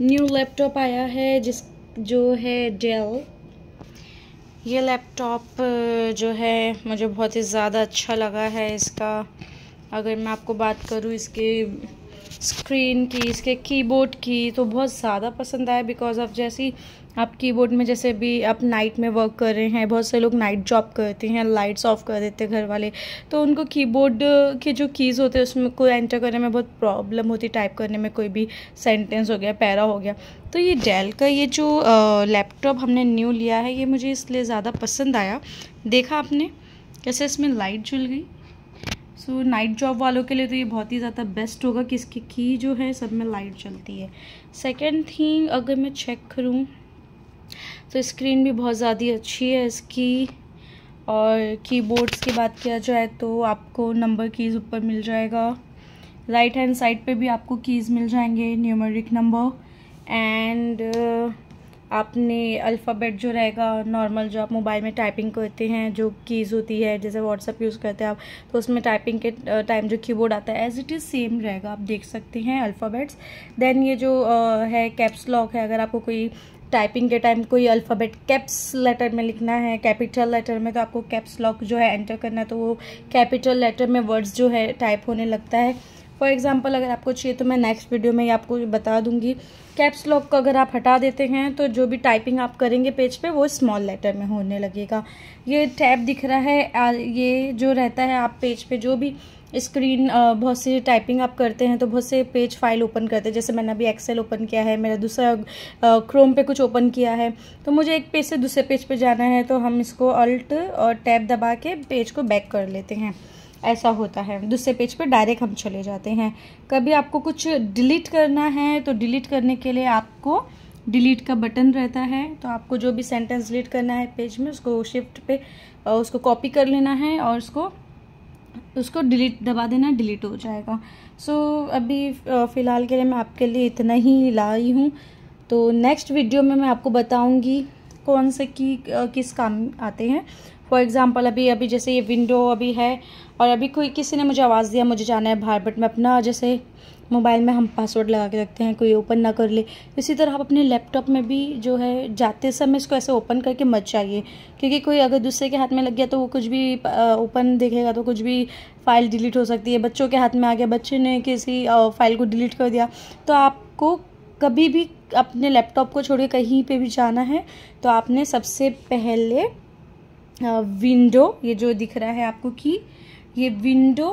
new laptop आया है जिस जो है डेल ये लैपटॉप जो है मुझे बहुत ही ज़्यादा अच्छा लगा है इसका अगर मैं आपको बात करूँ इसके स्क्रीन की इसके कीबोर्ड की तो बहुत ज़्यादा पसंद आया बिकॉज ऑफ जैसी आप कीबोर्ड में जैसे भी आप नाइट में वर्क कर रहे हैं बहुत से लोग नाइट जॉब करते हैं लाइट्स ऑफ कर देते हैं घर वाले तो उनको कीबोर्ड के जो कीज़ होते हैं उसमें को एंटर करने में बहुत प्रॉब्लम होती टाइप करने में कोई भी सेंटेंस हो गया पैरा हो गया तो ये डेल का ये जो लैपटॉप हमने न्यू लिया है ये मुझे इसलिए ज़्यादा पसंद आया देखा आपने कैसे इसमें लाइट जुल गई सो so, नाइट जॉब वालों के लिए तो ये बहुत ही ज़्यादा बेस्ट होगा कि इसकी की जो है सब में लाइट चलती है सेकेंड थिंग अगर मैं चेक करूँ तो स्क्रीन भी बहुत ज़्यादा अच्छी है इसकी और कीबोर्ड्स की बात किया जाए तो आपको नंबर कीज़ ऊपर मिल जाएगा राइट हैंड साइड पे भी आपको कीज़ मिल जाएंगे न्यूमेरिक नंबर एंड आपने अल्फ़ाबेट जो रहेगा नॉर्मल जो आप मोबाइल में टाइपिंग करते हैं जो कीज़ होती है जैसे व्हाट्सअप यूज़ करते हैं आप तो उसमें टाइपिंग के टाइम जो कीबोर्ड आता है एज इट इज़ सेम रहेगा आप देख सकते हैं अल्फ़ाबेट्स देन ये जो है कैप्स लॉक है अगर आपको कोई टाइपिंग के टाइम कोई अल्फ़ाबेट कैप्स लेटर में लिखना है कैपिटल लेटर में तो आपको कैप्स लॉक जो है एंटर करना है तो वो कैपिटल लेटर में वर्ड्स जो है टाइप होने लगता है फॉर एग्ज़ाम्पल अगर आपको चाहिए तो मैं नेक्स्ट वीडियो में आपको बता दूंगी कैप्स लॉक को अगर आप हटा देते हैं तो जो भी टाइपिंग आप करेंगे पेज पे वो स्मॉल लेटर में होने लगेगा ये टैब दिख रहा है ये जो रहता है आप पेज पे जो भी स्क्रीन बहुत सी टाइपिंग आप करते हैं तो बहुत से पेज फाइल ओपन करते हैं जैसे मैंने अभी एक्सेल ओपन किया है मेरा दूसरा क्रोम पे कुछ ओपन किया है तो मुझे एक पेज से दूसरे पेज पे जाना है तो हम इसको अल्ट और टैब दबा के पेज को बैक कर लेते हैं ऐसा होता है दूसरे पेज पे डायरेक्ट हम चले जाते हैं कभी आपको कुछ डिलीट करना है तो डिलीट करने के लिए आपको डिलीट का बटन रहता है तो आपको जो भी सेंटेंस डिलीट करना है पेज में उसको शिफ्ट पे उसको कॉपी कर लेना है और उसको उसको डिलीट दबा देना डिलीट हो जाएगा सो so, अभी फ़िलहाल के लिए मैं आपके लिए इतना ही लाई हूँ तो नेक्स्ट वीडियो में मैं आपको बताऊँगी कौन से की किस काम आते हैं फॉर एग्ज़ाम्पल अभी अभी जैसे ये विंडो अभी है और अभी कोई किसी ने मुझे आवाज़ दिया मुझे जाना है बाहर बट मैं अपना जैसे मोबाइल में हम पासवर्ड लगा के रखते हैं कोई ओपन ना कर ले इसी तरह आप अपने लैपटॉप में भी जो है जाते समय इसको ऐसे ओपन करके मत चाहिए क्योंकि कोई अगर दूसरे के हाथ में लग गया तो वो कुछ भी ओपन देखेगा तो कुछ भी फ़ाइल डिलीट हो सकती है बच्चों के हाथ में आ गया बच्चे ने किसी फ़ाइल को डिलीट कर दिया तो आपको कभी भी अपने लैपटॉप को छोड़ कहीं पर भी जाना है तो आपने सबसे पहले विंडो ये जो दिख रहा है आपको कि ये विंडो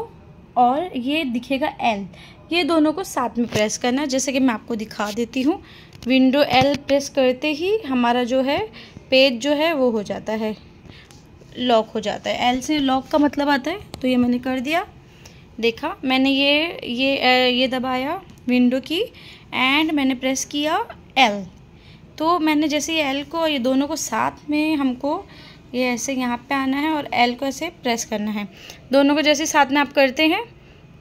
और ये दिखेगा एल ये दोनों को साथ में प्रेस करना जैसे कि मैं आपको दिखा देती हूँ विंडो एल प्रेस करते ही हमारा जो है पेज जो है वो हो जाता है लॉक हो जाता है एल से लॉक का मतलब आता है तो ये मैंने कर दिया देखा मैंने ये ये ये दबाया विंडो की एंड मैंने प्रेस किया एल तो मैंने जैसे एल को ये दोनों को साथ में हमको ये ऐसे यहाँ पे आना है और एल को ऐसे प्रेस करना है दोनों को जैसे साथ में आप करते हैं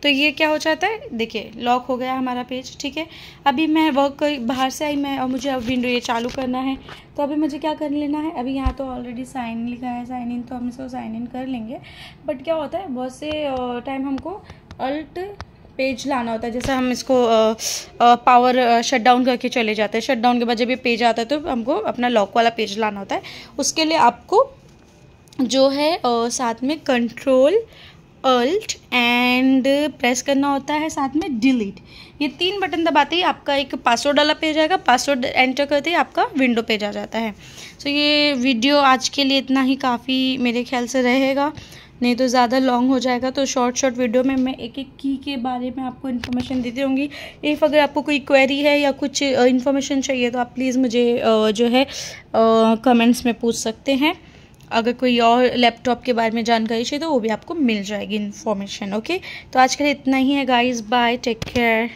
तो ये क्या हो जाता है देखिए लॉक हो गया हमारा पेज ठीक है अभी मैं वर्क बाहर से आई मैं और मुझे अब विंडो ये चालू करना है तो अभी मुझे क्या कर लेना है अभी यहाँ तो ऑलरेडी साइन लिखा है साइन इन तो हम इसको साइन इन कर लेंगे बट क्या होता है बहुत से टाइम हमको अल्ट पेज लाना होता है जैसे हम इसको आ, आ, पावर शट डाउन करके चले जाते हैं शट डाउन के बाद जब ये पेज आता है तो हमको अपना लॉक वाला पेज लाना होता है उसके लिए आपको जो है साथ में कंट्रोल अल्ट एंड प्रेस करना होता है साथ में डिलीट ये तीन बटन दबाते ही आपका एक पासवर्ड वाला पेज आएगा पासवर्ड एंटर करते ही आपका विंडो पेज आ जाता है सो so, ये वीडियो आज के लिए इतना ही काफ़ी मेरे ख्याल से रहेगा नहीं तो ज़्यादा लॉन्ग हो जाएगा तो शॉर्ट शॉर्ट वीडियो में मैं एक एक की के बारे में आपको इन्फॉर्मेशन देती रहूँगी इफ़ अगर आपको कोई क्वेरी है या कुछ इन्फॉर्मेशन चाहिए तो आप प्लीज़ मुझे जो है कमेंट्स में पूछ सकते हैं अगर कोई और लैपटॉप के बारे में जानकारी चाहिए तो वो भी आपको मिल जाएगी इन्फॉर्मेशन ओके तो आजकल इतना ही है गाइज बाय टेक केयर